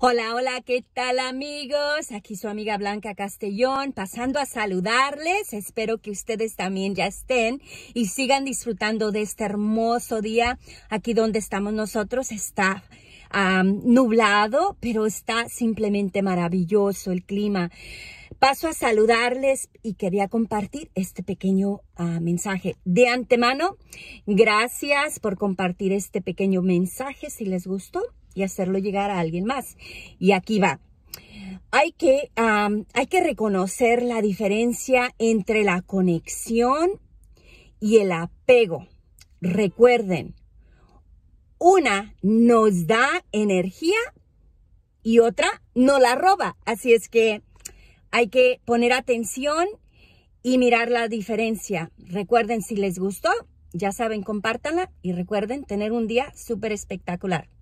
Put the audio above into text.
Hola, hola, ¿qué tal amigos? Aquí su amiga Blanca Castellón pasando a saludarles. Espero que ustedes también ya estén y sigan disfrutando de este hermoso día. Aquí donde estamos nosotros está nublado, pero está simplemente maravilloso el clima. Paso a saludarles y quería compartir este pequeño ah, mensaje. De antemano, gracias por compartir este pequeño mensaje. Si les gustó, y hacerlo llegar a alguien más. Y aquí va. Hay que, hay que reconocer la diferencia entre la conexión y el apego. Recuerden, una nos da energía y otra no la roba. Así es que hay que poner atención y mirar la diferencia. Recuerden, si les gustó, ya saben, compártanla y recuerden tener un día súper espectacular.